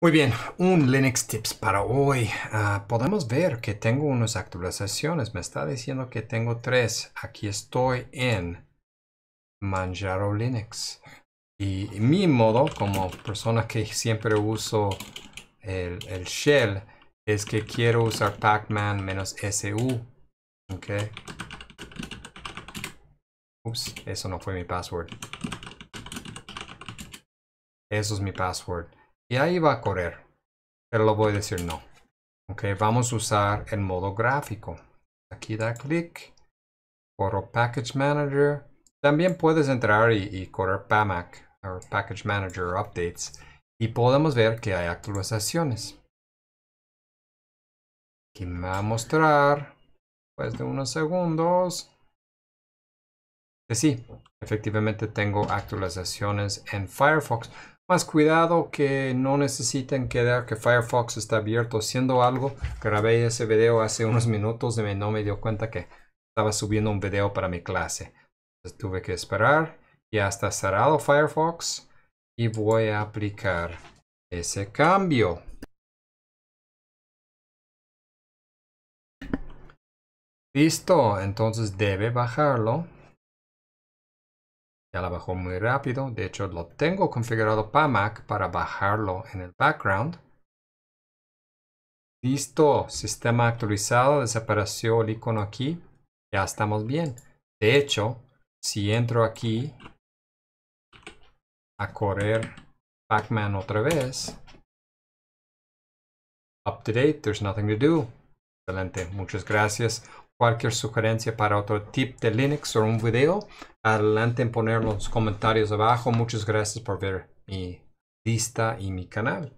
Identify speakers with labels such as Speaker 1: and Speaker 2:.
Speaker 1: Muy bien, un Linux Tips para hoy. Ah, podemos ver que tengo unas actualizaciones. Me está diciendo que tengo tres. Aquí estoy en Manjaro Linux. Y mi modo, como persona que siempre uso el, el shell, es que quiero usar pacman su. Ok. Ups, eso no fue mi password. Eso es mi password. Y ahí va a correr. Pero lo voy a decir no. Ok, vamos a usar el modo gráfico. Aquí da clic. Corro Package Manager. También puedes entrar y, correr PAMAC, o Package Manager Updates. Y podemos ver que hay actualizaciones. Aquí me va a mostrar, después de unos segundos, que sí, efectivamente tengo actualizaciones en Firefox más cuidado que no necesiten quedar que Firefox está abierto siendo algo. Grabé ese video hace unos minutos y no me dio cuenta que estaba subiendo un video para mi clase. Entonces tuve que esperar. Ya está cerrado Firefox y voy a aplicar ese cambio. Listo, entonces debe bajarlo. Ya la bajó muy rápido. De hecho, lo tengo configurado para Mac para bajarlo en el background. Listo, sistema actualizado, desapareció el icono aquí. Ya estamos bien. De hecho, si entro aquí a correr Pacman otra vez, up to date, there's nothing to do. Excelente, muchas gracias cualquier sugerencia para otro tip de Linux o un video, adelante en poner los comentarios abajo. Muchas gracias por ver mi lista y mi canal.